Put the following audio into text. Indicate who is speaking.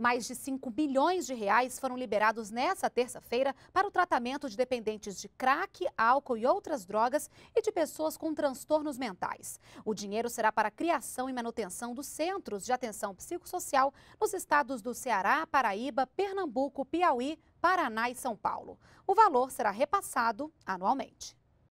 Speaker 1: Mais de 5 bilhões de reais foram liberados nesta terça-feira para o tratamento de dependentes de crack, álcool e outras drogas e de pessoas com transtornos mentais. O dinheiro será para a criação e manutenção dos centros de atenção psicossocial nos estados do Ceará, Paraíba, Pernambuco, Piauí, Paraná e São Paulo. O valor será repassado anualmente.